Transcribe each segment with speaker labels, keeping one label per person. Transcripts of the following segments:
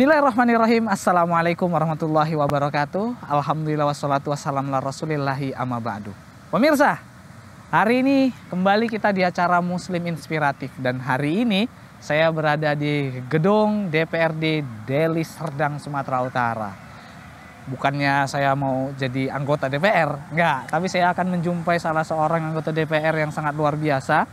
Speaker 1: Bismillahirrahmanirrahim. Assalamualaikum warahmatullahi wabarakatuh. Alhamdulillah wassalatu wassalam la rasulillahi amma ba'du. Pemirsa, hari ini kembali kita di acara Muslim Inspiratif. Dan hari ini saya berada di gedung DPRD Deli Serdang, Sumatera Utara. Bukannya saya mau jadi anggota DPR, enggak. Tapi saya akan menjumpai salah seorang anggota DPR yang sangat luar biasa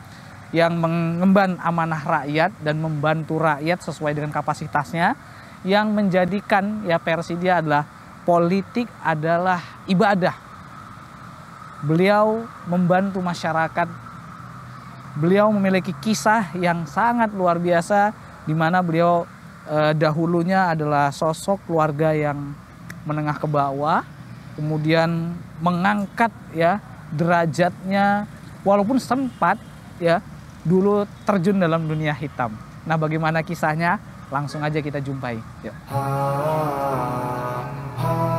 Speaker 1: yang mengemban amanah rakyat dan membantu rakyat sesuai dengan kapasitasnya yang menjadikan ya Persidia adalah politik adalah ibadah. Beliau membantu masyarakat. Beliau memiliki kisah yang sangat luar biasa di mana beliau eh, dahulunya adalah sosok keluarga yang menengah ke bawah, kemudian mengangkat ya derajatnya walaupun sempat ya dulu terjun dalam dunia hitam. Nah, bagaimana kisahnya? Langsung aja kita jumpai. Yuk. Ah, ah.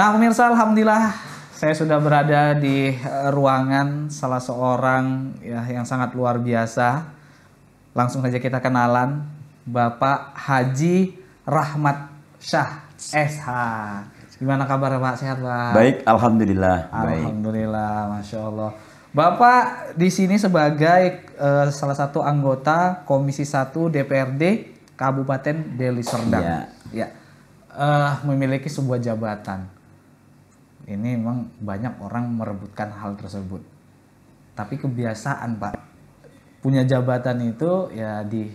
Speaker 1: Nah, pemirsa, alhamdulillah saya sudah berada di eh, ruangan salah seorang ya yang sangat luar biasa. Langsung saja kita kenalan Bapak Haji Rahmat Syah SH. Gimana kabar Pak? Sehat Pak? Baik,
Speaker 2: alhamdulillah.
Speaker 1: Alhamdulillah, Baik. masya Allah. Bapak di sini sebagai uh, salah satu anggota Komisi 1 DPRD Kabupaten Deli Serdang. Ya. ya. Uh, memiliki sebuah jabatan ini memang banyak orang merebutkan hal tersebut tapi kebiasaan pak punya jabatan itu ya di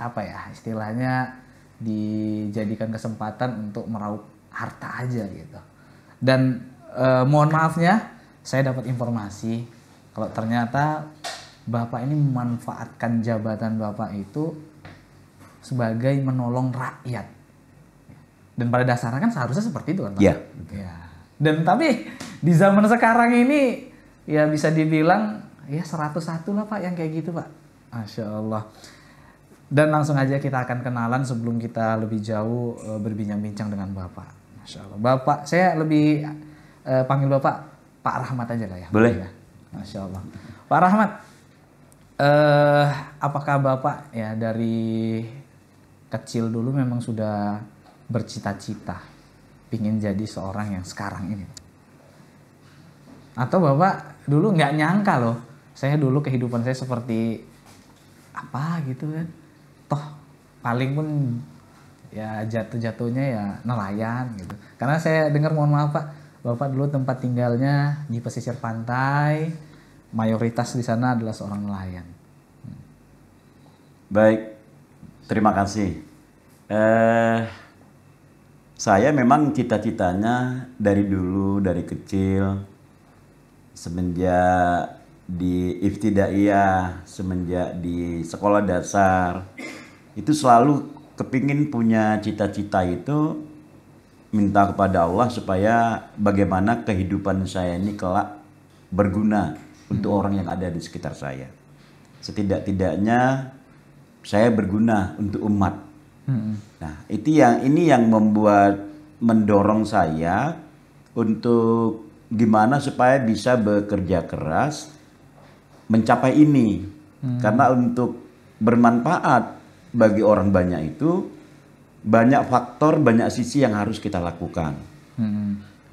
Speaker 1: apa ya istilahnya dijadikan kesempatan untuk meraup harta aja gitu dan eh, mohon maafnya saya dapat informasi kalau ternyata bapak ini memanfaatkan jabatan bapak itu sebagai menolong rakyat dan pada dasarnya kan seharusnya seperti itu kan. Iya. Ya. Dan tapi di zaman sekarang ini ya bisa dibilang ya 101 lah Pak yang kayak gitu Pak. Masya Allah. Dan langsung aja kita akan kenalan sebelum kita lebih jauh eh, berbincang-bincang dengan Bapak. Masya Allah. Bapak, saya lebih eh, panggil Bapak Pak Rahmat aja lah ya. Boleh. Ya. Masya Allah. Pak Rahmat, eh, apakah Bapak ya dari kecil dulu memang sudah bercita-cita ingin jadi seorang yang sekarang ini atau bapak dulu nggak nyangka loh saya dulu kehidupan saya seperti apa gitu kan toh paling pun ya jatuh-jatuhnya ya nelayan gitu karena saya dengar mohon maaf pak bapak dulu tempat tinggalnya di pesisir pantai mayoritas di sana adalah seorang nelayan
Speaker 2: baik terima kasih eh saya memang cita-citanya dari dulu dari kecil semenjak di iftidaiyah semenjak di sekolah dasar itu selalu kepingin punya cita-cita itu minta kepada Allah supaya bagaimana kehidupan saya ini kelak berguna untuk orang yang ada di sekitar saya setidak-tidaknya saya berguna untuk umat hmm. nah itu yang ini yang membuat mendorong saya untuk gimana supaya bisa bekerja keras mencapai ini hmm. karena untuk bermanfaat bagi orang banyak itu banyak faktor banyak sisi yang harus kita lakukan hmm.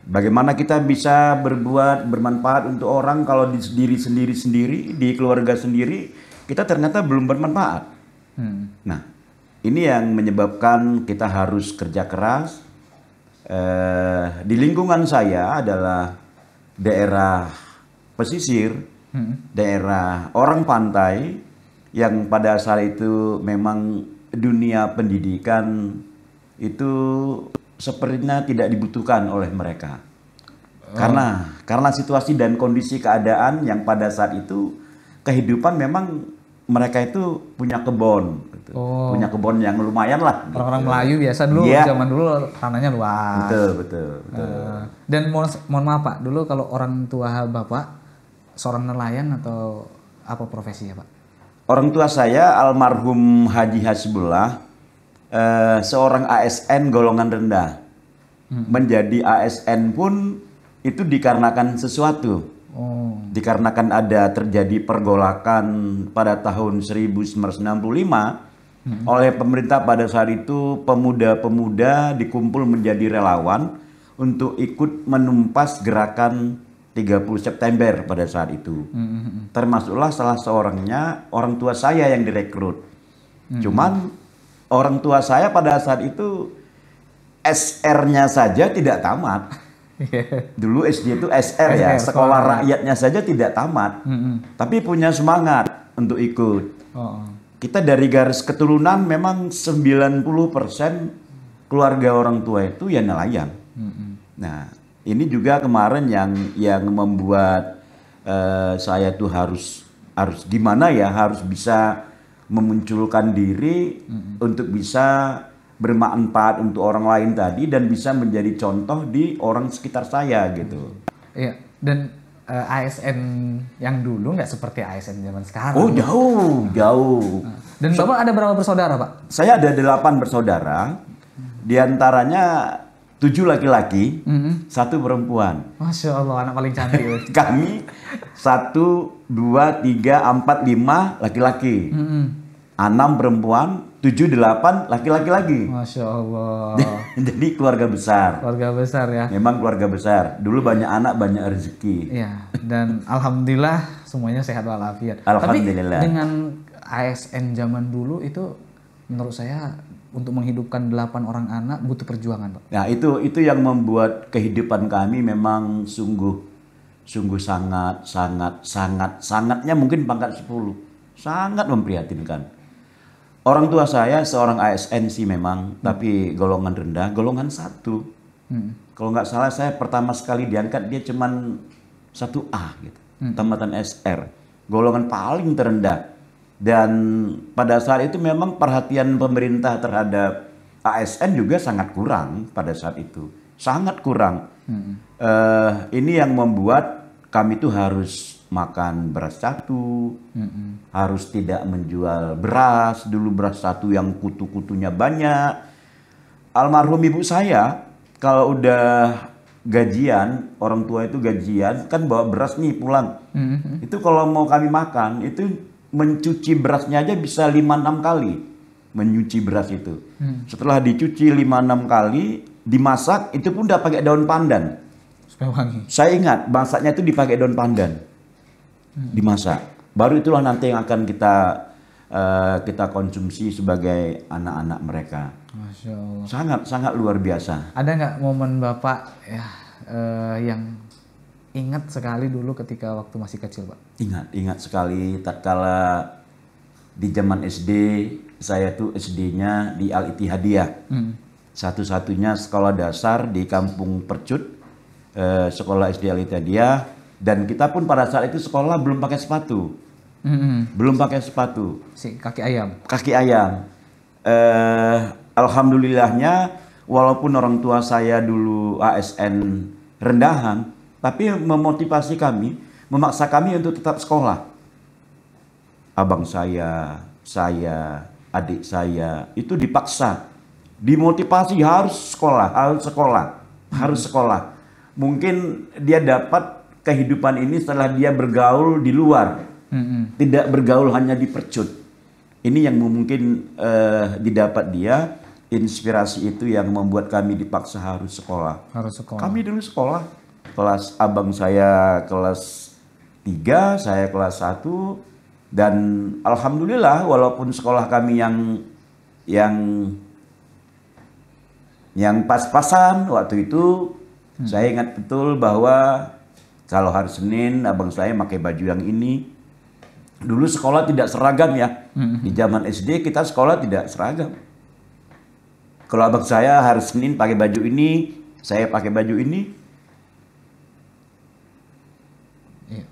Speaker 2: Bagaimana kita bisa berbuat bermanfaat untuk orang kalau di diri sendiri sendiri di keluarga sendiri kita ternyata belum bermanfaat. Hmm. Nah, ini yang menyebabkan kita harus kerja keras. Eh, di lingkungan saya adalah daerah pesisir, hmm. daerah orang pantai yang pada saat itu memang dunia pendidikan itu sepertinya tidak dibutuhkan oleh mereka. Oh. Karena karena situasi dan kondisi keadaan yang pada saat itu kehidupan memang mereka itu punya kebun,
Speaker 1: gitu. oh. punya
Speaker 2: kebun yang lumayan lah. orang gitu. Orang-orang Melayu biasa dulu yeah. zaman
Speaker 1: dulu tanahnya luas. Betul
Speaker 2: betul. betul. Uh,
Speaker 1: dan mohon, mohon maaf pak, dulu kalau orang tua bapak seorang nelayan atau apa profesinya pak?
Speaker 2: Orang tua saya almarhum Haji Hasibullah uh, eh, seorang ASN golongan rendah. Hmm. Menjadi ASN pun itu dikarenakan sesuatu Oh. Dikarenakan ada terjadi pergolakan pada tahun 1965 hmm. oleh pemerintah pada saat itu pemuda-pemuda dikumpul menjadi relawan untuk ikut menumpas gerakan 30 September pada saat itu. Hmm, hmm, hmm. Termasuklah salah seorangnya orang tua saya yang direkrut. Hmm. Cuman orang tua saya pada saat itu SR-nya saja tidak tamat. Iya. Dulu SD itu SR, ya, sekolah rakyatnya saja tidak tamat, tapi punya semangat untuk ikut. Oh. Kita dari garis keturunan memang 90% keluarga orang tua itu ya nelayan. Nah, ini juga kemarin yang yang membuat uh, saya tuh harus harus gimana ya, harus bisa memunculkan diri hmm. untuk bisa bermanfaat untuk orang lain tadi dan bisa menjadi contoh di orang sekitar saya gitu.
Speaker 1: Iya dan uh, eh, ASN yang dulu nggak seperti ASN zaman sekarang. Oh
Speaker 2: jauh gitu. jauh. Dan so, bapak ada berapa bersaudara pak? Saya ada delapan bersaudara, Di antaranya tujuh laki-laki, mm-hmm. satu perempuan.
Speaker 1: Masya Allah anak paling cantik. Kami
Speaker 2: satu dua tiga empat lima laki-laki, mm-hmm. enam perempuan, tujuh delapan laki-laki lagi. Masya Allah. Jadi keluarga besar. Keluarga besar ya. Memang keluarga besar. Dulu banyak anak banyak rezeki.
Speaker 1: Iya. Dan alhamdulillah semuanya sehat walafiat. Alhamdulillah. Tapi dengan ASN zaman dulu itu menurut saya untuk menghidupkan delapan orang anak butuh perjuangan, Pak.
Speaker 2: Nah, itu itu yang membuat kehidupan kami memang sungguh sungguh sangat sangat sangat sangatnya mungkin pangkat sepuluh Sangat memprihatinkan Orang tua saya seorang ASN sih memang, hmm. tapi golongan rendah, golongan satu. Hmm. Kalau nggak salah saya pertama sekali diangkat dia cuman satu A gitu, hmm. tamatan SR, golongan paling terendah. Dan pada saat itu memang perhatian pemerintah terhadap ASN juga sangat kurang pada saat itu, sangat kurang. Hmm. Uh, ini yang membuat kami itu harus makan beras satu, mm-hmm. harus tidak menjual beras. Dulu beras satu yang kutu-kutunya banyak. Almarhum ibu saya kalau udah gajian, orang tua itu gajian, kan bawa beras nih pulang. Mm-hmm. Itu kalau mau kami makan, itu mencuci berasnya aja bisa 5-6 kali. Menyuci beras itu. Mm. Setelah dicuci 5-6 kali, dimasak, itu pun udah pakai daun pandan. Saya ingat, masaknya itu dipakai daun pandan dimasak. Baru itulah nanti yang akan kita uh, kita konsumsi sebagai anak-anak mereka.
Speaker 1: Masya Allah.
Speaker 2: Sangat sangat luar biasa.
Speaker 1: Ada nggak momen bapak ya uh, yang ingat sekali dulu ketika waktu masih kecil, pak?
Speaker 2: Ingat, ingat sekali. Tatkala di zaman SD, saya tuh SD-nya di Al Itihadiah Hmm. Satu-satunya sekolah dasar di kampung Percut, eh, sekolah SD Al dan kita pun pada saat itu sekolah belum pakai sepatu. Hmm. Belum pakai sepatu. Si kaki ayam. Kaki ayam. uh, alhamdulillahnya walaupun orang tua saya dulu ASN rendahan, tapi memotivasi kami, memaksa kami untuk tetap sekolah. Abang saya, saya, adik saya, itu dipaksa. Dimotivasi harus sekolah, harus sekolah, harus mm-hmm. sekolah. Mungkin dia dapat kehidupan ini setelah dia bergaul di luar, hmm. tidak bergaul hanya di percut. Ini yang mungkin uh, didapat dia inspirasi itu yang membuat kami dipaksa harus sekolah. Harus sekolah. Kami dulu sekolah. Kelas abang saya kelas 3, saya kelas 1 dan alhamdulillah walaupun sekolah kami yang yang yang pas-pasan waktu itu hmm. saya ingat betul bahwa kalau hari Senin abang saya pakai baju yang ini. Dulu sekolah tidak seragam ya. Di zaman SD kita sekolah tidak seragam. Kalau abang saya hari Senin pakai baju ini, saya pakai baju ini. Iya,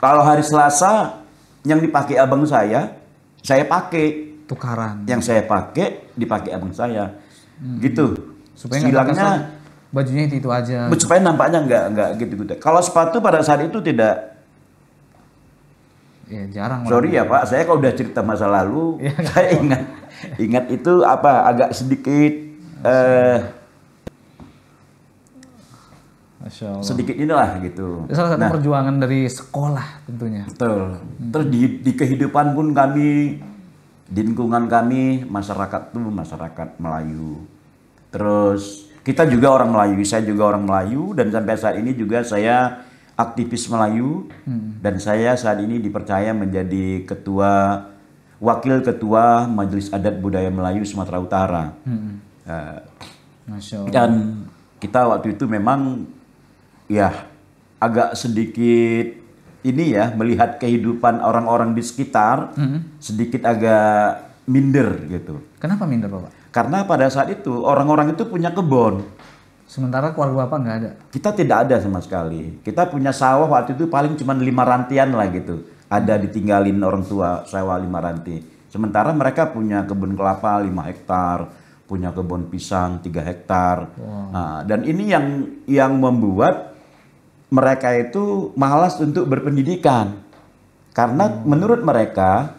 Speaker 2: Kalau hari Selasa yang dipakai abang saya, saya pakai tukaran. Yang saya pakai dipakai abang saya. Hmm. Gitu. Supaya Silangnya
Speaker 1: bajunya itu itu aja
Speaker 2: supaya nampaknya nggak nggak gitu gitu kalau sepatu pada saat itu tidak ya, jarang sorry ya pak saya kalau udah cerita masa lalu ya, saya ingat ingat itu apa agak sedikit eh, sedikit inilah gitu. Itu salah satu nah,
Speaker 1: perjuangan dari sekolah tentunya.
Speaker 2: Betul. Hmm. Terus di, di kehidupan pun kami, di lingkungan kami, masyarakat tuh masyarakat Melayu. Terus kita juga orang Melayu, saya juga orang Melayu dan sampai saat ini juga saya aktivis Melayu hmm. dan saya saat ini dipercaya menjadi ketua wakil ketua Majelis Adat Budaya Melayu Sumatera Utara. Hmm. Uh, Dan kita waktu itu memang ya agak sedikit ini ya melihat kehidupan orang-orang di sekitar hmm. sedikit agak minder gitu. Kenapa minder bapak? Karena pada saat itu orang-orang itu punya kebun. Sementara
Speaker 1: keluarga Bapak nggak ada?
Speaker 2: Kita tidak ada sama sekali. Kita punya sawah waktu itu paling cuma lima rantian lah gitu. Ada ditinggalin orang tua sawah lima ranti. Sementara mereka punya kebun kelapa lima hektar, punya kebun pisang tiga hektar. Wow. Nah, dan ini yang yang membuat mereka itu malas untuk berpendidikan. Karena hmm. menurut mereka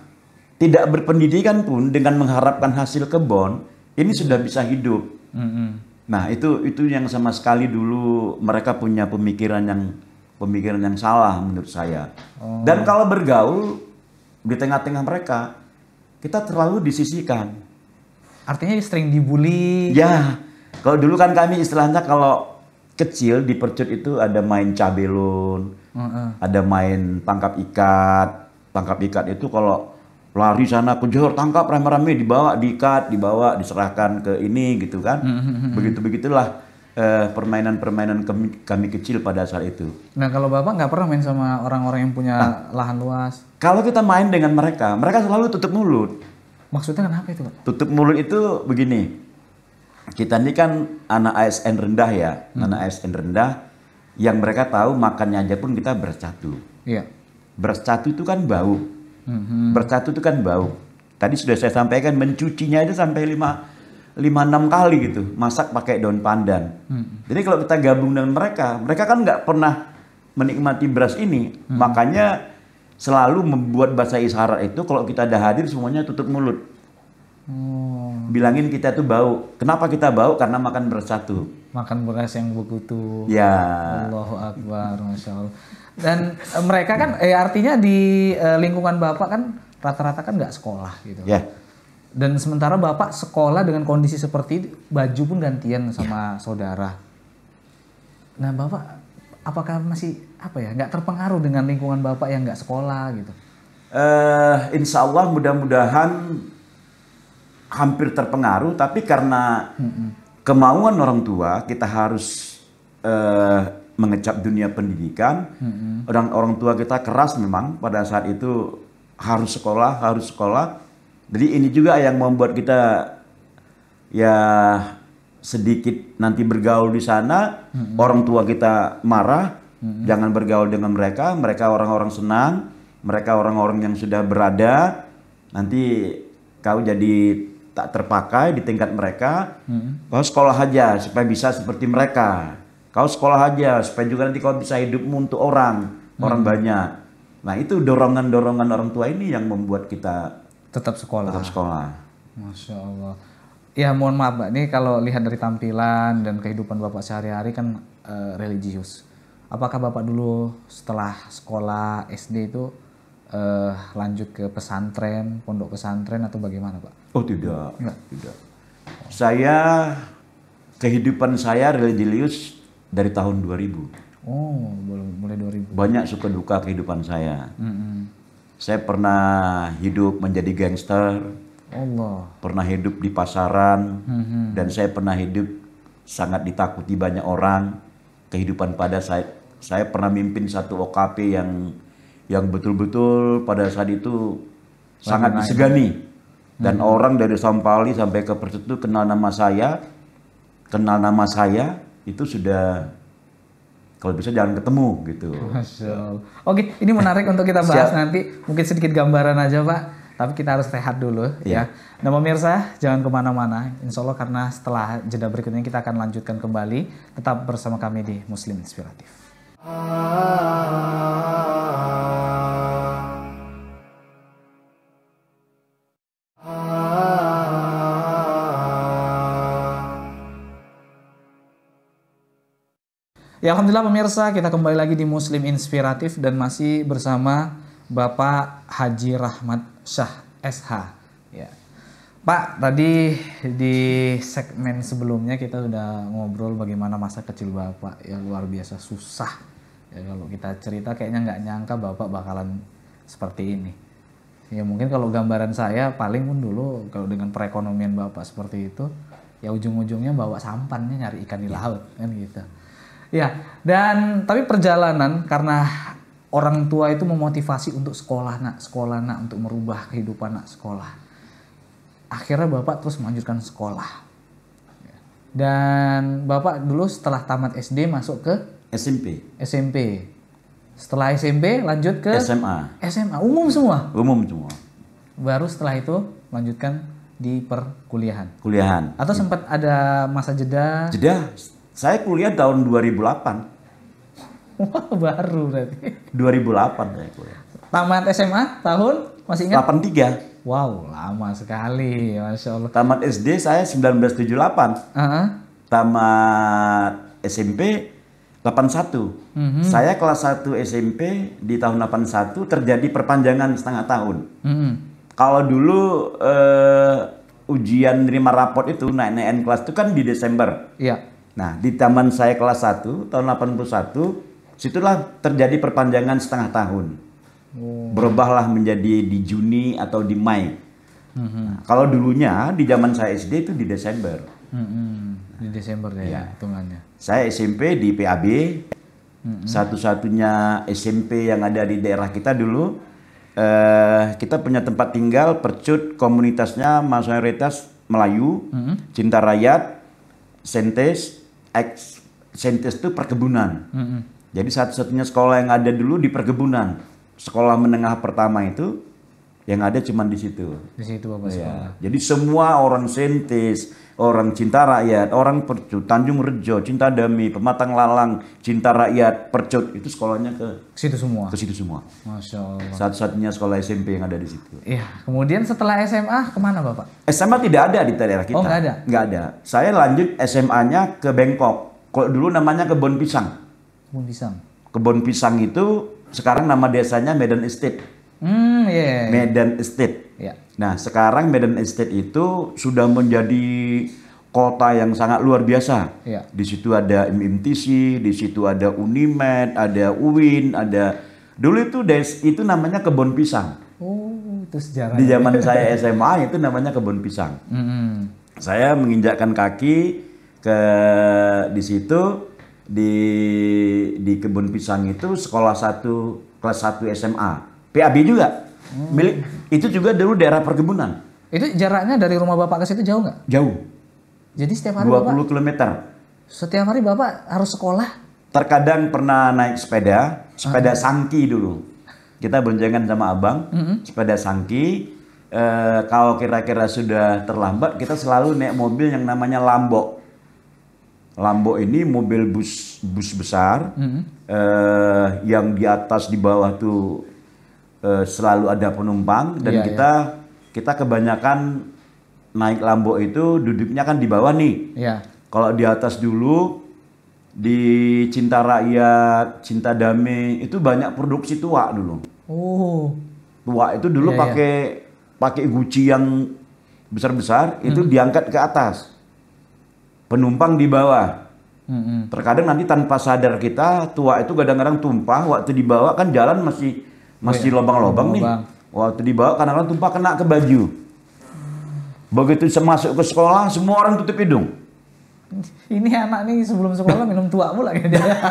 Speaker 2: tidak berpendidikan pun dengan mengharapkan hasil kebun ini sudah bisa hidup. -hmm. Nah itu itu yang sama sekali dulu mereka punya pemikiran yang pemikiran yang salah menurut saya. Oh. Dan kalau bergaul di tengah-tengah mereka kita terlalu disisikan.
Speaker 1: Artinya sering dibully. Ya,
Speaker 2: kalau dulu kan kami istilahnya kalau kecil di percut itu ada main cabelun, mm -hmm. ada main tangkap ikat. Tangkap ikat itu kalau lari sana kejar tangkap rame-rame dibawa diikat dibawa diserahkan ke ini gitu kan hmm, hmm, hmm. begitu begitulah eh, permainan-permainan kami, kami kecil pada saat itu.
Speaker 1: Nah kalau bapak nggak pernah main sama orang-orang yang punya nah, lahan luas?
Speaker 2: Kalau kita main dengan mereka, mereka selalu tutup mulut.
Speaker 1: Maksudnya kenapa itu pak?
Speaker 2: Tutup mulut itu begini, kita ini kan anak ASN rendah ya, hmm. anak ASN rendah yang mereka tahu makannya aja pun kita bercatu. Iya. Bercatu itu kan bau. Hmm. Bersatu itu kan bau. Tadi sudah saya sampaikan mencucinya itu sampai lima lima enam kali gitu masak pakai daun pandan. Hmm. Jadi kalau kita gabung dengan mereka, mereka kan nggak pernah menikmati beras ini, hmm. makanya selalu membuat bahasa isyarat itu kalau kita ada hadir semuanya tutup mulut.
Speaker 1: Hmm.
Speaker 2: Bilangin kita tuh bau. Kenapa kita bau? Karena makan beras satu.
Speaker 1: Makan beras yang begitu. Ya. Allahu Akbar, masya Allah. Dan eh, mereka kan eh, artinya di eh, lingkungan Bapak kan rata-rata kan nggak sekolah gitu. Yeah. Dan sementara Bapak sekolah dengan kondisi seperti itu, baju pun gantian sama yeah. saudara. Nah, Bapak apakah masih apa ya nggak terpengaruh dengan lingkungan Bapak yang nggak sekolah gitu?
Speaker 2: Uh, insya Allah mudah-mudahan hampir terpengaruh, tapi karena mm -mm. kemauan orang tua kita harus uh, mengecap dunia pendidikan. Orang orang tua kita keras memang pada saat itu harus sekolah, harus sekolah. Jadi ini juga yang membuat kita ya sedikit nanti bergaul di sana, orang tua kita marah, jangan bergaul dengan mereka. Mereka orang-orang senang, mereka orang-orang yang sudah berada. Nanti kau jadi tak terpakai di tingkat mereka. mm Kau oh, sekolah aja supaya bisa seperti mereka Kau sekolah aja supaya juga nanti kau bisa hidupmu untuk orang, hmm. orang banyak. Nah,
Speaker 1: itu dorongan-dorongan
Speaker 2: orang tua ini yang membuat kita tetap sekolah. Tetap sekolah. Masya Allah.
Speaker 1: Ya mohon maaf Mbak, ini kalau lihat dari tampilan dan kehidupan Bapak sehari-hari kan uh, religius. Apakah Bapak dulu setelah sekolah SD itu uh, lanjut ke pesantren, pondok pesantren atau bagaimana Pak? Oh tidak, Enggak.
Speaker 2: tidak. Saya, kehidupan saya religius dari tahun 2000. Oh, mulai 2000. Banyak suka duka kehidupan saya. Mm -hmm. Saya pernah hidup menjadi gangster. Allah. Pernah hidup di pasaran mm -hmm. dan saya pernah hidup sangat ditakuti banyak orang. Kehidupan pada saya saya pernah mimpin satu OKP yang yang betul-betul pada saat itu sangat disegani. Dan hmm. orang dari Sampali sampai ke Persetu kenal nama saya, kenal nama saya, itu sudah kalau bisa jangan ketemu gitu. Oke,
Speaker 1: okay, ini menarik untuk kita bahas nanti. Mungkin sedikit gambaran aja Pak, tapi kita harus sehat dulu yeah. ya. Nah pemirsa, jangan kemana-mana. Insya Allah karena setelah jeda berikutnya kita akan lanjutkan kembali. Tetap bersama kami di Muslim Inspiratif. Ah, ah, ah, Ya Alhamdulillah pemirsa, kita kembali lagi di Muslim Inspiratif dan masih bersama Bapak Haji Rahmat Syah SH. Ya. Pak, tadi di segmen sebelumnya kita sudah ngobrol bagaimana masa kecil Bapak yang luar biasa susah. Ya, kalau kita cerita kayaknya nggak nyangka Bapak bakalan seperti ini. Ya mungkin kalau gambaran saya paling pun dulu kalau dengan perekonomian Bapak seperti itu, ya ujung-ujungnya bawa sampannya nyari ikan di iya. laut kan gitu. Ya, dan tapi perjalanan karena orang tua itu memotivasi untuk sekolah nak, sekolah nak untuk merubah kehidupan nak sekolah. Akhirnya bapak terus melanjutkan sekolah. Dan bapak dulu setelah tamat SD masuk ke SMP. SMP. Setelah SMP lanjut ke SMA. SMA umum semua. Umum semua. Baru setelah itu lanjutkan di perkuliahan. Kuliahan. Atau sempat ada masa jeda?
Speaker 2: Jeda saya kuliah tahun 2008.
Speaker 1: Wah, baru berarti.
Speaker 2: 2008 saya kuliah.
Speaker 1: Tamat SMA tahun masih ingat?
Speaker 2: 83. Wow, lama sekali. Masya Allah. Tamat SD saya 1978. Uh -huh. Tamat SMP 81. Uh
Speaker 3: -huh. Saya
Speaker 2: kelas 1 SMP di tahun 81 terjadi perpanjangan setengah tahun. Uh mhm. -huh. Kalau dulu uh, ujian nerima rapot itu naik-naikan kelas itu kan di Desember.
Speaker 1: Iya. Yeah. Nah,
Speaker 2: di taman saya kelas 1 tahun 81, situlah terjadi perpanjangan setengah tahun. Hmm. Berubahlah menjadi di Juni atau di Mei. -hmm. nah, kalau dulunya di zaman saya SD itu di Desember.
Speaker 1: -hmm. Di Desember ya, ya hitungannya.
Speaker 2: Saya SMP di PAB. -hmm. Satu-satunya SMP yang ada di daerah kita dulu. Eh, kita punya tempat tinggal, percut komunitasnya masyarakat Melayu, mm -hmm. Cinta Rakyat, Sentes, ex itu perkebunan. Mm -hmm. Jadi satu-satunya sekolah yang ada dulu di perkebunan. Sekolah menengah pertama itu yang ada cuma di situ.
Speaker 1: Di situ Bapak ya.
Speaker 2: Jadi semua orang Sentis, orang cinta rakyat, orang Percut, Tanjung Rejo, cinta demi, Pematang Lalang, cinta rakyat, Percut itu sekolahnya ke
Speaker 1: situ semua. Ke situ semua. Masya Allah.
Speaker 2: Satu-satunya sekolah SMP yang ada di situ. Iya.
Speaker 1: Kemudian setelah SMA kemana Bapak?
Speaker 2: SMA tidak ada di daerah kita. Oh nggak ada. Nggak ada. Saya lanjut SMA-nya ke Bangkok. Kalau dulu namanya kebun pisang. Kebun pisang. Kebun pisang itu sekarang nama desanya Medan Estate.
Speaker 1: Hmm, yeah, Medan
Speaker 2: Estate. Yeah. Nah, sekarang Medan Estate itu sudah menjadi kota yang sangat luar biasa. Yeah. Di situ ada MMTC, di situ ada Unimed, ada UIN, ada dulu itu des itu namanya kebun pisang.
Speaker 3: Oh, itu sejarah. Di zaman saya
Speaker 2: SMA itu namanya kebun pisang. Mm -hmm. Saya menginjakkan kaki ke di situ di di kebun pisang itu sekolah satu kelas 1 SMA. PAB juga. Hmm. Milik itu juga dulu daerah perkebunan.
Speaker 1: Itu jaraknya dari rumah Bapak ke situ jauh nggak?
Speaker 2: Jauh. Jadi setiap hari 20 Bapak 20 km.
Speaker 1: Setiap hari Bapak harus sekolah.
Speaker 2: Terkadang pernah naik sepeda, sepeda ah. sangki dulu. Kita boncengan sama Abang, mm -hmm. sepeda sangki. E, kalau kira-kira sudah terlambat, kita selalu naik mobil yang namanya Lambok. Lambok ini mobil bus bus besar mm -hmm. e, yang di atas di bawah tuh Eh, selalu ada penumpang dan yeah, kita yeah. kita kebanyakan naik Lambo itu duduknya kan di bawah nih. Yeah. Kalau di atas dulu di Cinta Rakyat, Cinta Damai itu banyak produksi tua dulu.
Speaker 1: Oh.
Speaker 2: Tua itu dulu iya, iya. pakai yeah, pakai guci yang besar-besar itu hmm. diangkat ke atas. Penumpang di bawah. Mm hmm. Terkadang nanti tanpa sadar kita tua itu kadang-kadang tumpah waktu dibawa kan jalan masih masih oh, iya. lobang-lobang nih. Waktu dibawa kadang-kadang tumpah kena ke baju. Begitu masuk ke sekolah, semua orang tutup hidung.
Speaker 1: Ini anak nih sebelum sekolah minum tua pula ya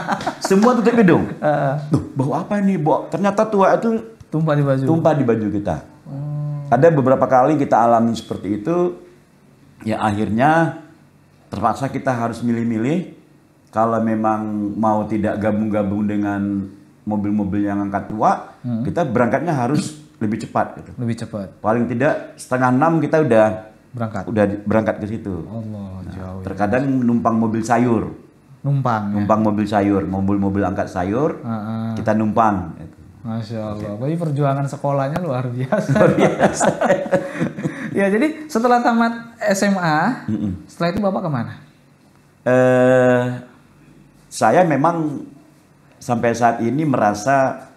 Speaker 2: semua tutup hidung. Uh. Tuh, bau apa ini? Bawa, ternyata tua itu tumpah di baju. Tumpah di baju kita. Hmm. Ada beberapa kali kita alami seperti itu. Ya akhirnya terpaksa kita harus milih-milih kalau memang mau tidak gabung-gabung dengan mobil-mobil yang angkat tua, hmm. kita berangkatnya harus lebih cepat. Gitu. Lebih cepat. Paling tidak setengah enam kita udah berangkat. Udah berangkat ke situ.
Speaker 1: Allah nah, jauh. Ya. Terkadang
Speaker 2: ya. numpang mobil sayur. Numpang. Ya? Numpang mobil sayur, mobil-mobil angkat sayur, uh -uh. kita numpang. Gitu.
Speaker 1: Masya Allah. bayi Jadi perjuangan sekolahnya luar biasa. Luar biasa. ya jadi setelah tamat SMA, mm -mm. setelah itu bapak kemana?
Speaker 2: Eh, saya memang sampai saat ini merasa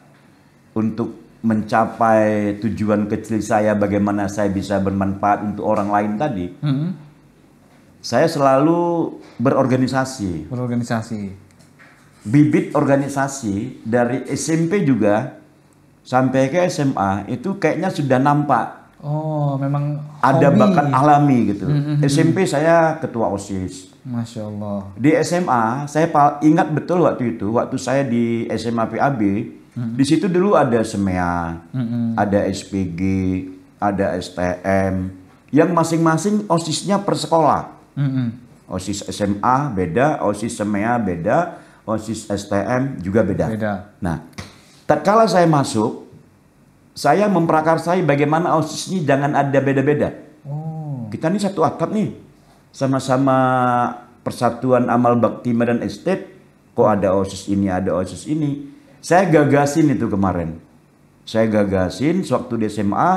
Speaker 2: untuk mencapai tujuan kecil saya bagaimana saya bisa bermanfaat untuk orang lain tadi hmm. saya selalu berorganisasi berorganisasi bibit organisasi dari SMP juga sampai ke SMA itu kayaknya sudah nampak
Speaker 1: oh memang ada hobi. bakat alami
Speaker 2: gitu hmm, hmm, hmm, hmm. SMP saya ketua osis
Speaker 1: Masya Allah.
Speaker 2: Di SMA, saya ingat betul waktu itu, waktu saya di SMA PAB, hmm. di situ dulu ada mm hmm. ada SPG, ada STM, yang masing-masing OSISnya per sekolah. Hmm. OSIS SMA beda, OSIS SMEA beda, OSIS STM juga beda. beda. Nah, tatkala saya masuk, saya memprakarsai bagaimana OSIS ini jangan ada beda-beda. Oh. Kita ini satu atap nih sama-sama persatuan amal bakti Medan Estate kok ada OSIS ini ada OSIS ini saya gagasin itu kemarin saya gagasin sewaktu di SMA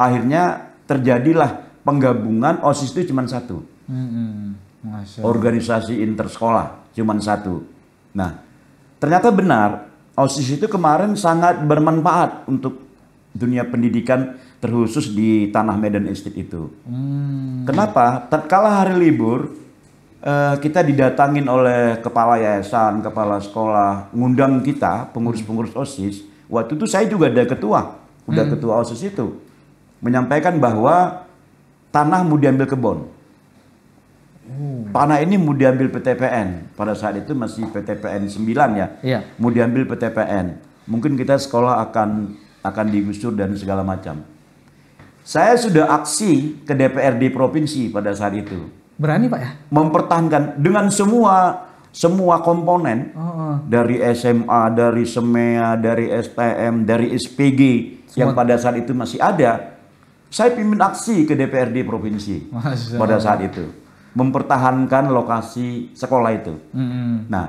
Speaker 2: akhirnya terjadilah penggabungan OSIS itu cuma satu
Speaker 3: hmm, organisasi
Speaker 2: intersekolah cuma satu nah ternyata benar OSIS itu kemarin sangat bermanfaat untuk dunia pendidikan terkhusus di tanah Medan Estate itu. Hmm. Kenapa? Kalau hari libur uh, kita didatangin oleh kepala yayasan, kepala sekolah, ngundang kita pengurus-pengurus OSIS. Waktu itu saya juga ada ketua, udah hmm. ketua OSIS itu menyampaikan bahwa tanah mau diambil kebon.
Speaker 3: Hmm. Tanah
Speaker 2: ini mau diambil PTPN. Pada saat itu masih PTPN 9 ya. Iya. Mau diambil PTPN. Mungkin kita sekolah akan akan digusur dan segala macam saya sudah aksi ke DPRD provinsi pada saat itu. Berani Pak ya? Mempertahankan dengan semua semua komponen oh, oh. dari SMA, dari SMEA, dari STM, dari SPG semua. yang pada saat itu masih ada. Saya pimpin aksi ke DPRD provinsi Masa. pada saat itu mempertahankan lokasi sekolah itu. Mm -hmm. Nah,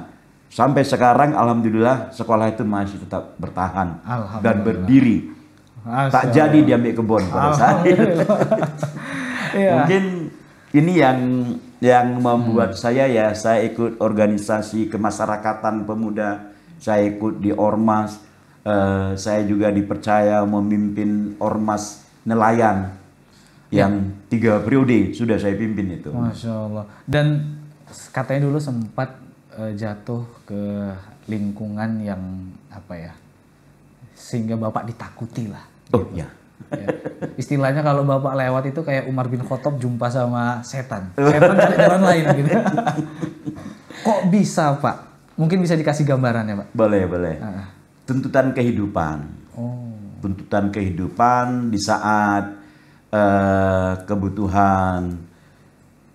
Speaker 2: sampai sekarang alhamdulillah sekolah itu masih tetap bertahan dan berdiri Asya. Tak jadi diambil kebun pada saat itu. ya. Mungkin ini yang yang membuat hmm. saya ya saya ikut organisasi kemasyarakatan pemuda, saya ikut di ormas, uh, saya juga dipercaya memimpin ormas nelayan yang ya. tiga periode sudah saya pimpin itu. Masya
Speaker 1: Allah. Dan katanya dulu sempat uh, jatuh ke lingkungan yang apa ya, sehingga bapak ditakuti lah. Oh ya. ya. Istilahnya kalau bapak lewat itu kayak Umar bin Khattab jumpa sama setan. Setan cari jalan lain gitu. Kok bisa pak? Mungkin bisa dikasih gambaran ya pak?
Speaker 2: Boleh boleh. Ah. ah. Tuntutan kehidupan.
Speaker 1: Oh.
Speaker 2: Tuntutan kehidupan di saat uh, kebutuhan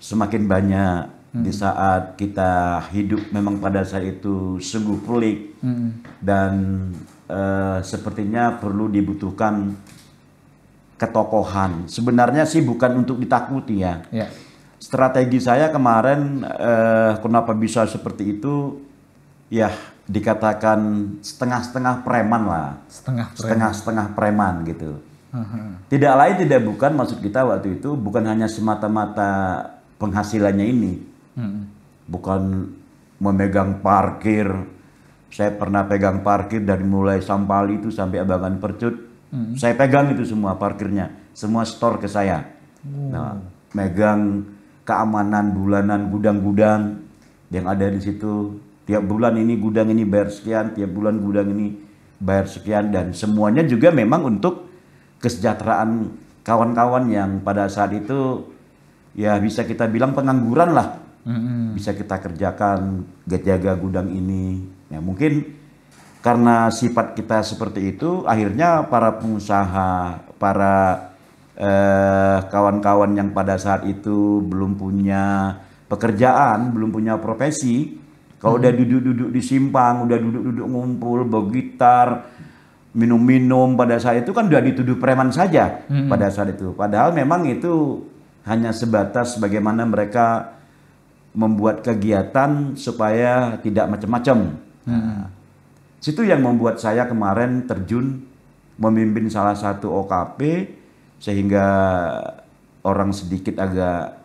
Speaker 2: semakin banyak. Hmm. Di saat kita hidup memang pada saat itu sungguh pelik hmm. dan eh, sepertinya perlu dibutuhkan ketokohan. Sebenarnya sih bukan untuk ditakuti ya. ya. Strategi saya kemarin eh, kenapa bisa seperti itu? Ya dikatakan setengah-setengah preman lah.
Speaker 1: Setengah preman. Setengah-setengah
Speaker 2: preman gitu. Tidak lain tidak bukan maksud kita waktu itu bukan hanya semata-mata penghasilannya ini. Hmm. Bukan memegang parkir, saya pernah pegang parkir dari mulai Sampali itu sampai Abangan Percut. Hmm. Saya pegang itu semua parkirnya, semua store ke saya. Hmm. Nah, megang keamanan bulanan gudang-gudang yang ada di situ. Tiap bulan ini gudang ini bayar sekian, tiap bulan gudang ini bayar sekian dan semuanya juga memang untuk kesejahteraan kawan-kawan yang pada saat itu ya bisa kita bilang pengangguran lah. Mm -hmm. Bisa kita kerjakan jaga gudang ini, Ya, mungkin karena sifat kita seperti itu, akhirnya para pengusaha, para eh, kawan-kawan eh, yang pada saat itu belum punya pekerjaan, belum punya profesi, kalau hmm. udah duduk-duduk di simpang, udah duduk-duduk ngumpul, bergitar, minum-minum pada saat itu kan udah dituduh preman saja hmm. pada saat itu. Padahal memang itu hanya sebatas bagaimana mereka membuat kegiatan supaya tidak macam-macam Nah, itu yang membuat saya kemarin terjun memimpin salah satu OKP sehingga orang sedikit agak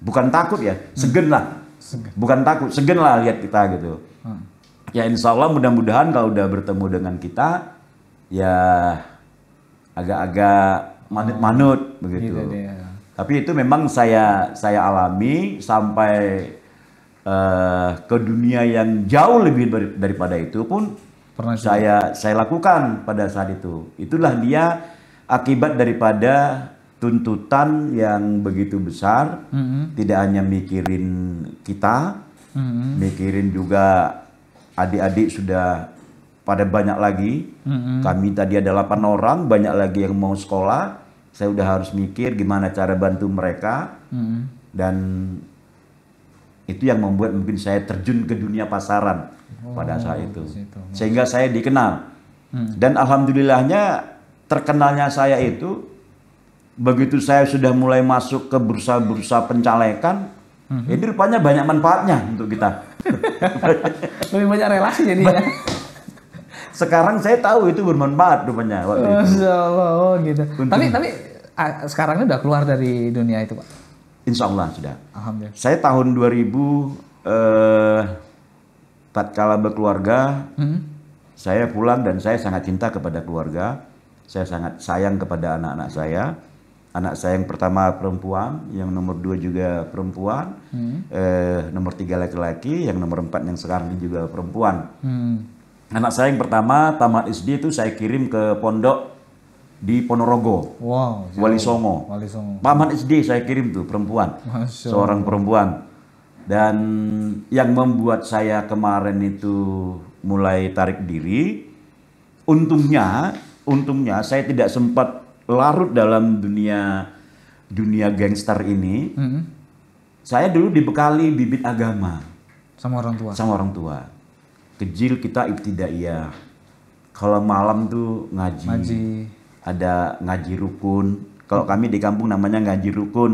Speaker 2: bukan takut ya, hmm. segen lah. Segen. Bukan takut, segen lah lihat kita gitu. Hmm. Ya insya Allah mudah-mudahan kalau udah bertemu dengan kita, ya agak-agak manut-manut iya, begitu. Iya, iya. Tapi itu memang saya saya alami sampai uh, ke dunia yang jauh lebih daripada itu pun Pernah saya saya lakukan pada saat itu. Itulah dia akibat daripada tuntutan yang begitu besar. Mm -hmm. Tidak hanya mikirin kita, mm -hmm. mikirin juga adik-adik sudah pada banyak lagi. Mm -hmm. Kami tadi ada 8 orang, banyak lagi yang mau sekolah. Saya udah harus mikir gimana cara bantu mereka. Mm -hmm. Dan itu yang membuat mungkin saya terjun ke dunia pasaran oh, pada saat itu. Sehingga saya dikenal. Hmm. Dan alhamdulillahnya terkenalnya saya itu begitu saya sudah mulai masuk ke bursa-bursa pencalekan, hmm. ini rupanya banyak manfaatnya untuk kita.
Speaker 1: Lebih banyak relasi jadinya. Sekarang saya tahu itu bermanfaat rupanya waktu itu. Oh, gitu. Tapi tapi ah, sekarang ini udah keluar dari dunia itu, Pak.
Speaker 2: Insya Allah sudah. Alhamdulillah. Saya tahun 2000 eh, tatkala berkeluarga, hmm? saya pulang dan saya sangat cinta kepada keluarga. Saya sangat sayang kepada anak-anak saya. Anak saya yang pertama perempuan, yang nomor dua juga perempuan, hmm. eh, nomor tiga laki-laki, yang nomor empat yang sekarang juga perempuan. Hmm. Anak saya yang pertama tamat SD itu saya kirim ke pondok di Ponorogo. Wow. Wali Songo. Wali Songo. Paman SD saya kirim tuh perempuan. Masya seorang perempuan. Dan yang membuat saya kemarin itu mulai tarik diri, untungnya, untungnya saya tidak sempat larut dalam dunia dunia gangster ini. Mm -hmm. Saya dulu dibekali bibit agama.
Speaker 1: Sama orang tua. Sama
Speaker 2: orang tua. Kecil kita ibtidaiyah. Kalau malam tuh ngaji. Ngaji ada ngaji rukun. Kalau kami di kampung namanya ngaji rukun.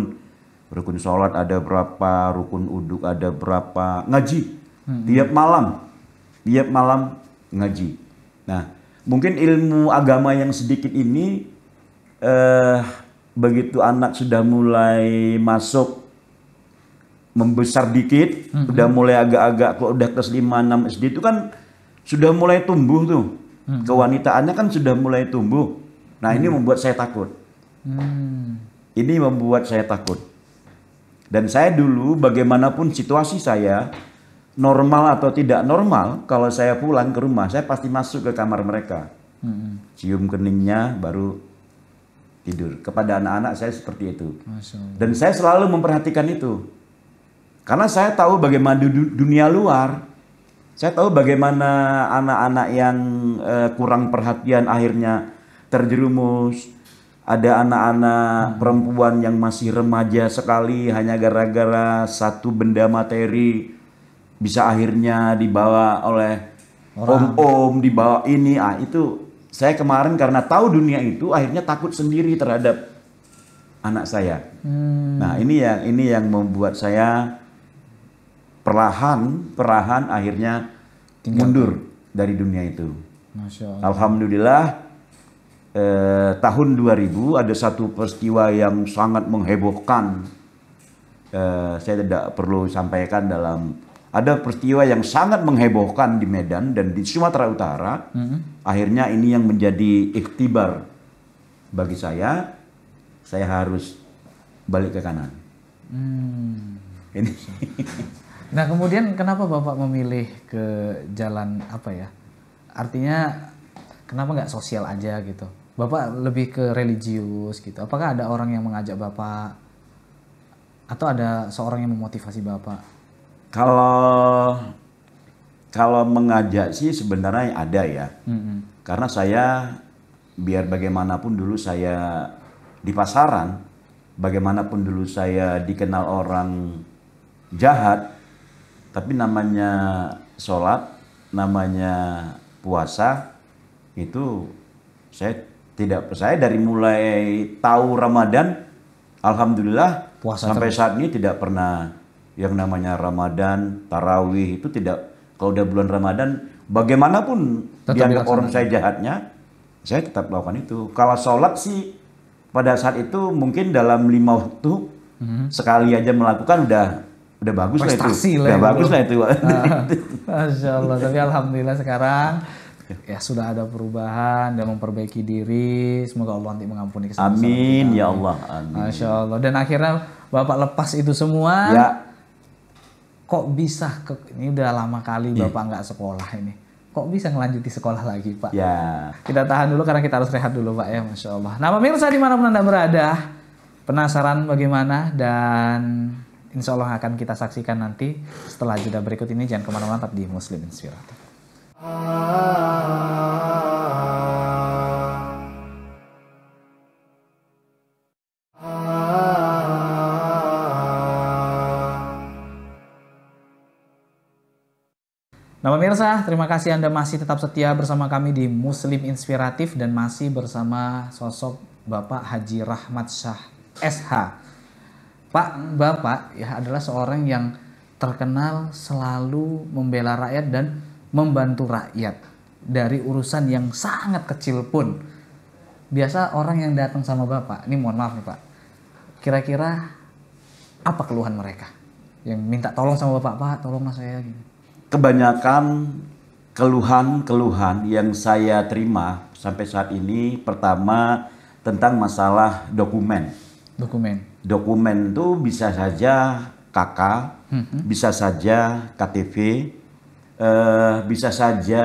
Speaker 2: Rukun sholat ada berapa, rukun uduk ada berapa, ngaji. Hmm. Tiap malam, tiap malam ngaji. Nah, mungkin ilmu agama yang sedikit ini eh, begitu anak sudah mulai masuk membesar dikit, hmm. udah mulai agak-agak kalau udah ke 5 6 SD itu kan sudah mulai tumbuh tuh. Hmm. Kewanitaannya kan sudah mulai tumbuh. Nah, ini hmm. membuat saya takut.
Speaker 3: Hmm.
Speaker 2: Ini membuat saya takut. Dan saya dulu bagaimanapun situasi saya normal atau tidak normal, kalau saya pulang ke rumah saya pasti masuk ke kamar mereka. Hmm. Cium keningnya baru tidur. Kepada anak-anak saya seperti itu. Dan saya selalu memperhatikan itu. Karena saya tahu bagaimana dunia luar. Saya tahu bagaimana anak-anak yang uh, kurang perhatian akhirnya terjerumus, ada anak-anak perempuan yang masih remaja sekali hanya gara-gara satu benda materi bisa akhirnya dibawa oleh om-om dibawa ini ah itu saya kemarin karena tahu dunia itu akhirnya takut sendiri terhadap anak saya hmm. nah ini yang ini yang membuat saya perlahan perlahan akhirnya Tinggal. mundur dari dunia itu alhamdulillah eh, tahun 2000 ada satu peristiwa yang sangat menghebohkan. Eh, saya tidak perlu sampaikan dalam ada peristiwa yang sangat menghebohkan di Medan dan di Sumatera Utara. Mm -hmm. Akhirnya ini yang menjadi ikhtibar bagi saya. Saya harus balik ke kanan.
Speaker 1: Hmm. Ini. Nah kemudian kenapa bapak memilih ke jalan apa ya? Artinya kenapa nggak sosial aja gitu bapak lebih ke religius gitu apakah ada orang yang mengajak bapak atau ada seorang yang memotivasi bapak
Speaker 2: kalau kalau mengajak sih sebenarnya ada ya mm-hmm. karena saya biar bagaimanapun dulu saya di pasaran bagaimanapun dulu saya dikenal orang jahat tapi namanya sholat namanya puasa itu saya tidak saya dari mulai tahu Ramadan alhamdulillah puasa sampai terus. saat ini tidak pernah yang namanya Ramadan tarawih itu tidak kalau udah bulan Ramadan bagaimanapun tetap dianggap orang saya jahatnya saya tetap lakukan itu kalau sholat sih pada saat itu mungkin dalam lima waktu mm-hmm. sekali aja melakukan udah udah bagus Prestasi lah itu lah udah bagus lah itu
Speaker 1: ah, Masya Allah tapi alhamdulillah sekarang ya sudah ada perubahan dan memperbaiki diri. Semoga Allah nanti mengampuni kesalahan. Amin kita. ya
Speaker 2: Allah. Amin. Masya
Speaker 1: Allah. Dan akhirnya Bapak lepas itu semua. Ya. Kok bisa ke ini udah lama kali iya. Bapak nggak sekolah ini. Kok bisa ngelanjuti sekolah lagi Pak? Ya. Kita tahan dulu karena kita harus rehat dulu Pak ya Masya Allah. Nah pemirsa dimanapun Anda berada penasaran bagaimana dan insya Allah akan kita saksikan nanti setelah jeda berikut ini. Jangan kemana-mana tetap di Muslim Inspirator. Nah pemirsa, terima kasih Anda masih tetap setia bersama kami di Muslim Inspiratif dan masih bersama sosok Bapak Haji Rahmat Shah SH. Pak Bapak ya adalah seorang yang terkenal selalu membela rakyat dan membantu rakyat dari urusan yang sangat kecil pun. Biasa orang yang datang sama Bapak, ini mohon maaf nih Pak, kira-kira apa keluhan mereka? Yang minta tolong sama Bapak, Pak tolonglah saya. Gitu.
Speaker 2: Kebanyakan keluhan-keluhan yang saya terima sampai saat ini pertama tentang masalah dokumen. Dokumen. Dokumen itu bisa saja KK, mhm. bisa saja KTV, eh, bisa saja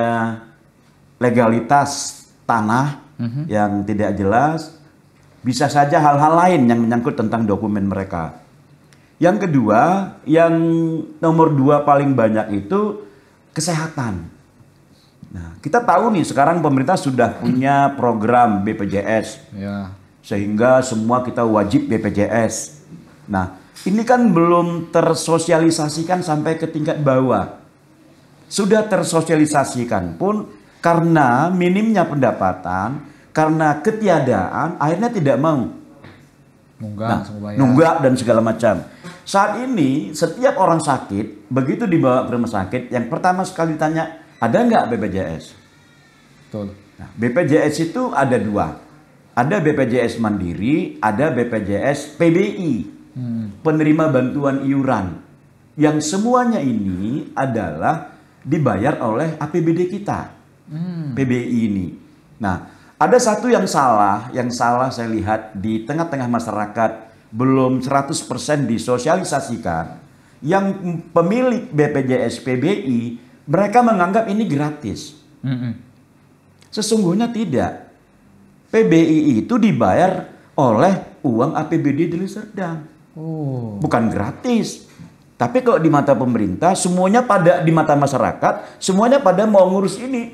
Speaker 2: legalitas tanah mm-hmm. yang tidak jelas, bisa saja hal-hal lain yang menyangkut tentang dokumen mereka. Yang kedua, yang nomor dua paling banyak itu kesehatan. Nah, kita tahu nih sekarang pemerintah sudah punya program BPJS, ya. sehingga semua kita wajib BPJS. Nah, ini kan belum tersosialisasikan sampai ke tingkat bawah sudah tersosialisasikan pun karena minimnya pendapatan, karena ketiadaan, akhirnya tidak mau. Nunggak, nah, nunggak dan segala macam. Saat ini setiap orang sakit begitu dibawa ke rumah sakit, yang pertama sekali tanya ada nggak BPJS? Betul. Nah, BPJS itu ada dua, ada BPJS Mandiri, ada BPJS PBI, hmm. penerima bantuan iuran. Yang semuanya ini adalah dibayar oleh APBD kita, hmm. PBI ini. Nah, ada satu yang salah, yang salah saya lihat di tengah-tengah masyarakat belum 100% disosialisasikan. Yang pemilik BPJS PBI, mereka menganggap ini gratis. Hmm. Sesungguhnya tidak. PBI itu dibayar oleh uang APBD Deli Serdang.
Speaker 3: Oh.
Speaker 2: Bukan gratis. Tapi kalau di mata pemerintah, semuanya pada di mata masyarakat, semuanya pada mau ngurus ini.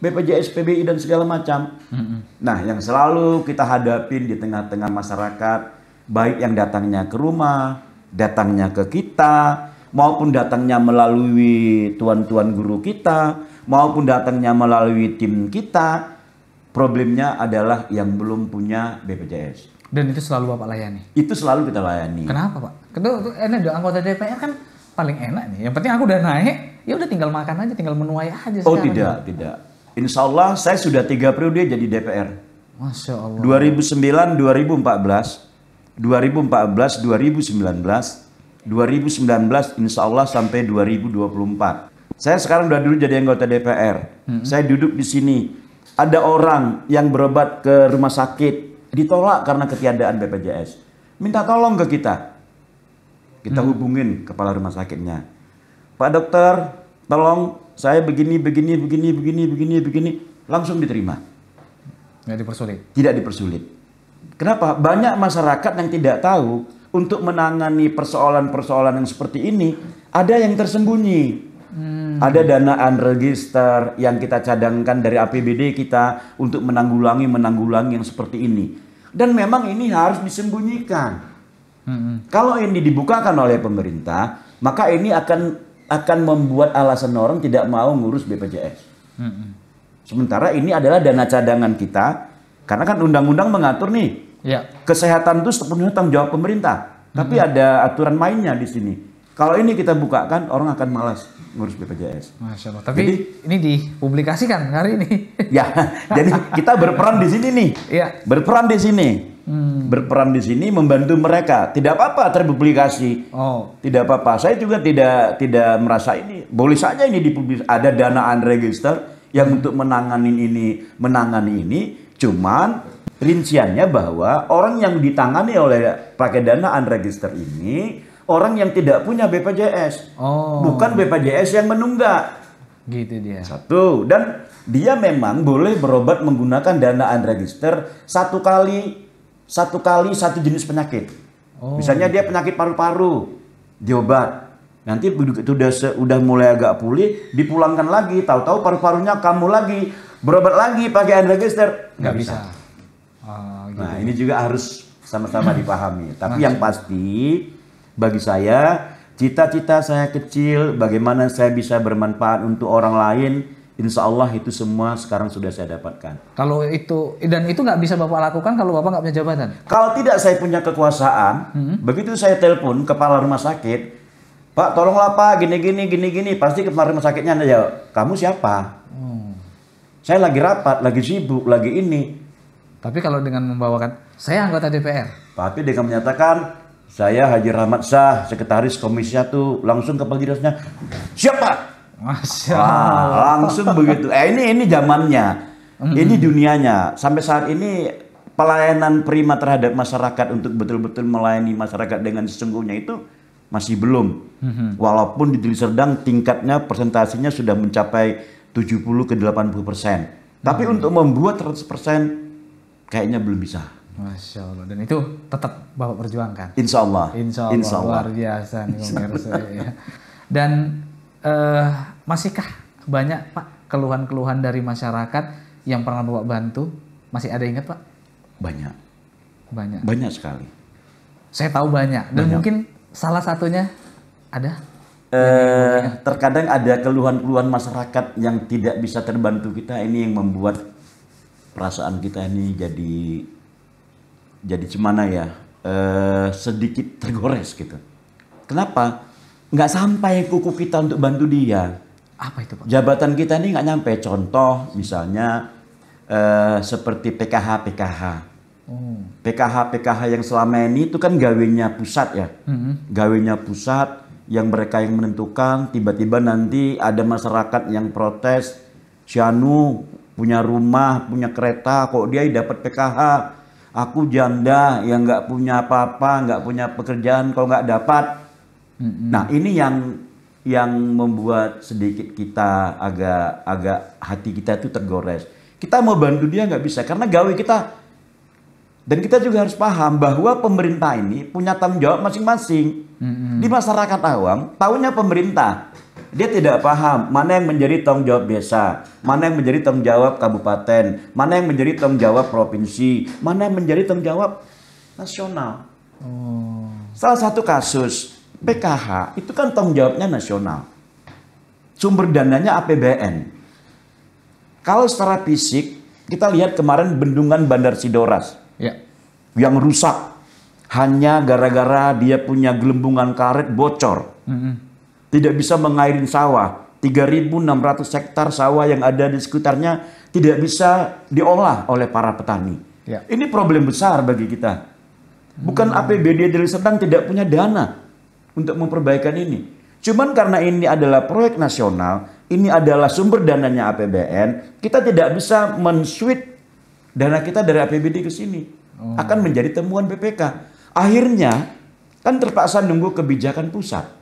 Speaker 2: BPJS, PBI dan segala macam. Mm-hmm. Nah, yang selalu kita hadapin di tengah-tengah masyarakat, baik yang datangnya ke rumah, datangnya ke kita, maupun datangnya melalui tuan-tuan guru kita, maupun datangnya melalui tim kita, problemnya adalah yang belum punya BPJS.
Speaker 1: Dan itu selalu Bapak layani?
Speaker 2: Itu selalu kita layani. Kenapa
Speaker 1: Pak? Karena itu enak eh, dong, anggota DPR kan paling enak nih. Yang penting aku udah naik, ya udah tinggal makan aja, tinggal menuai aja. Oh tidak,
Speaker 2: tidak. Insya Allah saya sudah tiga periode jadi DPR.
Speaker 1: Masya Allah.
Speaker 2: 2009, 2014, 2014, 2019, 2019 insya Allah sampai 2024. Saya sekarang udah dulu jadi anggota DPR. Mm -hmm. Saya duduk di sini. Ada orang yang berobat ke rumah sakit ditolak karena ketiadaan BPJS. Minta tolong ke kita. Kita hmm. hubungin kepala rumah sakitnya. Pak dokter, tolong saya begini, begini, begini, begini, begini, begini. Langsung diterima. Tidak dipersulit. Tidak dipersulit. Kenapa? Banyak masyarakat yang tidak tahu untuk menangani persoalan-persoalan yang seperti ini ada yang tersembunyi. Hmm. Ada dana unregister yang kita cadangkan dari APBD kita untuk menanggulangi menanggulangi yang seperti ini. Dan memang ini harus disembunyikan. Hmm. Kalau ini dibukakan oleh pemerintah, maka ini akan akan membuat alasan orang tidak mau ngurus BPJS. Hmm. Sementara ini adalah dana cadangan kita, karena kan undang-undang mengatur nih ya. kesehatan itu sepenuhnya tanggung jawab pemerintah. Tapi hmm. ada aturan mainnya di sini. Kalau ini kita bukakan, orang akan malas ngurus BPJS. Masya Allah. Tapi jadi,
Speaker 1: ini dipublikasikan hari ini.
Speaker 2: ya, jadi kita berperan di sini nih. Iya. Berperan di sini. Hmm. Berperan di sini membantu mereka. Tidak apa-apa terpublikasi. Oh. Tidak apa-apa. Saya juga tidak tidak merasa ini boleh saja ini dipublikasi. Ada dana unregister yang hmm. untuk menangani ini, menangani ini. Cuman rinciannya bahwa orang yang ditangani oleh pakai dana unregister ini orang yang tidak punya BPJS.
Speaker 1: Oh. Bukan
Speaker 2: BPJS yang menunggak. Gitu dia. Satu. Dan dia memang boleh berobat menggunakan dana unregister satu kali satu kali satu jenis penyakit. Oh, Misalnya dia gitu. penyakit paru-paru, diobat. Nanti itu udah udah mulai agak pulih, dipulangkan lagi. Tahu-tahu paru-parunya kamu lagi berobat lagi pakai unregister nggak bisa. bisa. Oh, gitu. Nah ya. ini juga harus sama-sama dipahami. Tapi nah. yang pasti bagi saya, cita-cita saya kecil, bagaimana saya bisa bermanfaat untuk orang lain, Insya Allah itu semua sekarang sudah saya dapatkan.
Speaker 1: Kalau itu dan itu nggak bisa bapak lakukan kalau bapak nggak punya jabatan.
Speaker 2: Kalau tidak saya punya kekuasaan, hmm. begitu saya telepon kepala rumah sakit, Pak tolonglah Pak gini gini gini gini, pasti kepala rumah sakitnya ada kamu siapa? Hmm. Saya lagi rapat, lagi sibuk, lagi ini. Tapi kalau
Speaker 1: dengan membawakan saya anggota DPR.
Speaker 2: Tapi dengan menyatakan saya Haji Rahmat Sah, sekretaris komisi satu, langsung ke kepala dinasnya siapa?
Speaker 1: Masya Allah. Wah,
Speaker 2: langsung begitu. Eh ini ini zamannya. Ini dunianya. Sampai saat ini pelayanan prima terhadap masyarakat untuk betul-betul melayani masyarakat dengan sesungguhnya itu masih belum. Walaupun di Deli Serdang tingkatnya persentasenya sudah mencapai 70 ke 80 persen. Tapi untuk membuat 100 persen kayaknya
Speaker 1: belum bisa. Masya Allah. Dan itu tetap Bapak perjuangkan. Insya Allah. Insya Allah. Insya Allah. Luar biasa nih Allah. ya. Dan uh, masihkah banyak Pak keluhan-keluhan dari masyarakat yang pernah Bapak bantu? Masih ada ingat Pak?
Speaker 2: Banyak. Banyak. Banyak sekali.
Speaker 1: Saya tahu banyak. Dan banyak. mungkin salah satunya ada?
Speaker 2: Eh, terkadang ada keluhan-keluhan masyarakat yang tidak bisa terbantu kita ini yang membuat perasaan kita ini jadi jadi gimana ya uh, sedikit tergores gitu. Kenapa? Nggak sampai kuku kita untuk bantu dia. Apa itu pak? Jabatan kita ini nggak nyampe. Contoh misalnya uh, seperti PKH PKH. Oh. PKH PKH yang selama ini itu kan gawenya pusat ya, mm-hmm. gawenya pusat yang mereka yang menentukan. Tiba-tiba nanti ada masyarakat yang protes, Cianu punya rumah, punya kereta, kok dia dapat PKH aku janda yang nggak punya apa-apa, nggak punya pekerjaan, kalau nggak dapat. Mm-hmm. Nah ini yang yang membuat sedikit kita agak agak hati kita itu tergores. Kita mau bantu dia nggak bisa karena gawe kita dan kita juga harus paham bahwa pemerintah ini punya tanggung jawab masing-masing. Mm-hmm. Di masyarakat awam, tahunya pemerintah. Dia tidak paham mana yang menjadi tanggung jawab desa, mana yang menjadi tanggung jawab kabupaten, mana yang menjadi tanggung jawab provinsi, mana yang menjadi tanggung jawab nasional. Hmm. Salah satu kasus PKH itu kan tanggung jawabnya nasional. Sumber dananya APBN. Kalau secara fisik kita lihat kemarin bendungan Bandar Sidoras. Ya. Yang rusak hanya gara-gara dia punya gelembungan karet bocor. -hmm tidak bisa mengairin sawah. 3.600 hektar sawah yang ada di sekitarnya tidak bisa diolah oleh para petani. Ya. Ini problem besar bagi kita. Bukan hmm. APBD dari Serdang tidak punya dana untuk memperbaikan ini. Cuman karena ini adalah proyek nasional, ini adalah sumber dananya APBN, kita tidak bisa menswitch dana kita dari APBD ke sini. Oh. Akan menjadi temuan BPK. Akhirnya kan terpaksa nunggu kebijakan pusat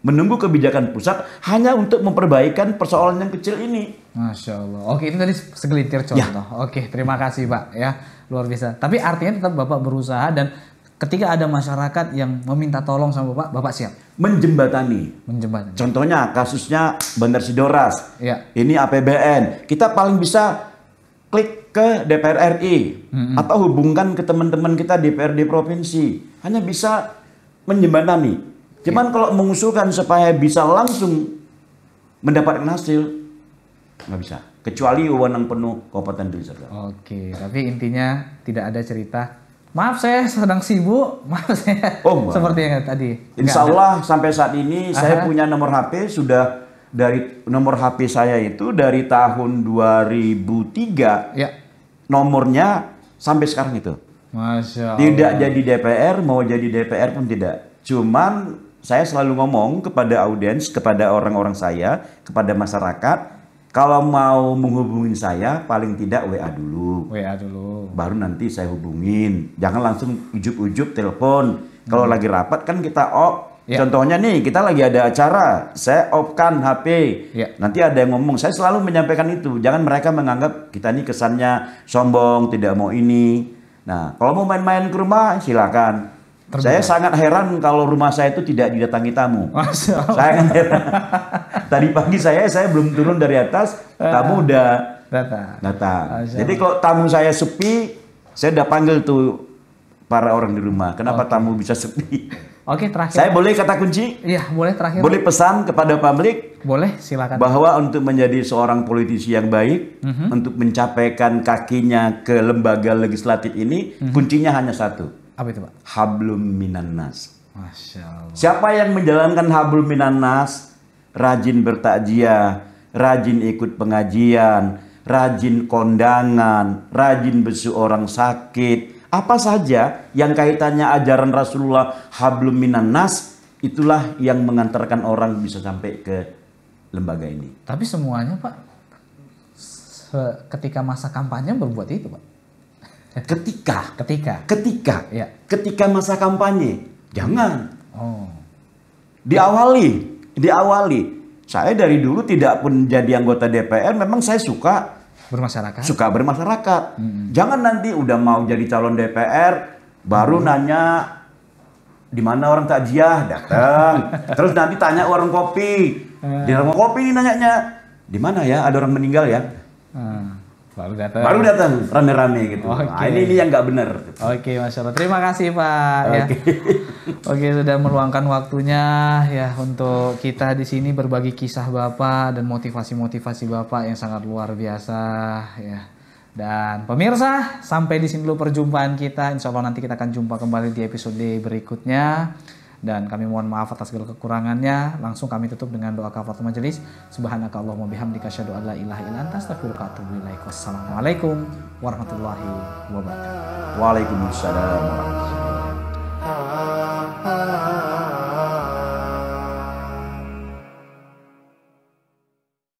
Speaker 2: menunggu kebijakan pusat hanya untuk memperbaikan
Speaker 1: persoalan yang kecil ini. Masya Allah. Oke, itu tadi segelintir ya. contoh. Ya. Oke, terima kasih Pak. Ya, luar biasa. Tapi artinya tetap Bapak berusaha dan ketika ada masyarakat yang meminta tolong sama Bapak, Bapak siap? Menjembatani. Menjembatani.
Speaker 2: Contohnya kasusnya Bandar Sidoras. Ya. Ini APBN. Kita paling bisa klik ke DPR RI hmm, atau hubungkan ke teman-teman kita DPRD provinsi. Hanya bisa menjembatani Cuman ya. kalau mengusulkan supaya bisa langsung mendapatkan hasil, nggak bisa. Kecuali wewenang penuh kompeten diri
Speaker 1: saudara. Oke, tapi intinya tidak ada cerita. Maaf saya sedang sibuk, maaf saya oh, enggak. seperti yang tadi. Insya Allah sampai saat ini Aha. saya punya
Speaker 2: nomor HP sudah dari nomor HP saya itu dari tahun 2003 ya. nomornya sampai sekarang itu.
Speaker 3: Masya Allah. Tidak jadi
Speaker 2: DPR, mau jadi DPR pun tidak. Cuman saya selalu ngomong kepada audiens, kepada orang-orang saya, kepada masyarakat, kalau mau menghubungin saya paling tidak WA dulu. WA dulu. Baru nanti saya hubungin. Jangan langsung ujub-ujub telepon. Kalau hmm. lagi rapat kan kita op. Ya. Contohnya nih, kita lagi ada acara, saya off-kan HP. Ya. Nanti ada yang ngomong, saya selalu menyampaikan itu. Jangan mereka menganggap kita ini kesannya sombong, tidak mau ini. Nah, kalau mau main-main ke rumah silakan Terbuka. Saya sangat heran kalau rumah saya itu tidak didatangi tamu. Masya Allah. Saya heran. Tadi pagi saya saya belum turun dari atas, ah. tamu udah datang. Datang. Ah, Jadi kalau tamu saya sepi, saya udah panggil tuh para orang di rumah. Kenapa okay. tamu bisa sepi?
Speaker 1: Oke, okay, terakhir. Saya boleh kata kunci? Iya, boleh terakhir. Boleh
Speaker 2: pesan kepada publik?
Speaker 1: Boleh, silakan.
Speaker 2: Bahwa untuk menjadi seorang politisi yang baik, mm -hmm. untuk mencapaikan kakinya ke lembaga legislatif ini, mm -hmm. kuncinya hanya satu apa itu Pak? Hablum minannas.
Speaker 1: Masya Allah.
Speaker 2: Siapa yang menjalankan hablum minannas, rajin bertakjiah, rajin ikut pengajian, rajin kondangan, rajin besuk orang sakit, apa saja yang kaitannya ajaran Rasulullah hablum minannas, itulah yang mengantarkan orang bisa sampai ke lembaga ini.
Speaker 1: Tapi semuanya Pak, ketika masa kampanye berbuat itu Pak?
Speaker 2: Ketika. Ketika. Ketika. Ya. Ketika masa kampanye. Jangan. Oh. Diawali. Diawali. Saya dari dulu tidak pun jadi anggota DPR. Memang saya suka bermasyarakat. Suka bermasyarakat. Hmm. Jangan nanti udah mau jadi calon DPR baru hmm. nanya di mana orang takjiah datang. Terus nanti tanya orang kopi. Hmm. Di rumah kopi ini nanya di mana ya ada orang meninggal ya. Hmm baru datang baru datang rame-rame gitu okay. nah, ini ini yang nggak benar oke
Speaker 1: okay, mas allah terima kasih pak okay. ya oke okay, sudah meluangkan waktunya ya untuk kita di sini berbagi kisah bapak dan motivasi-motivasi bapak yang sangat luar biasa ya dan pemirsa sampai di sini dulu perjumpaan kita insya allah nanti kita akan jumpa kembali di episode berikutnya dan kami mohon maaf atas segala kekurangannya. Langsung kami tutup dengan doa kafaratul majelis. Subhanakallahumma bihamdika asyhadu an la ilaha illa anta astaghfiruka wa warahmatullahi
Speaker 2: wabarakatuh. Waalaikumsalam warahmatullahi wabarakatuh. Ah, ah, ah.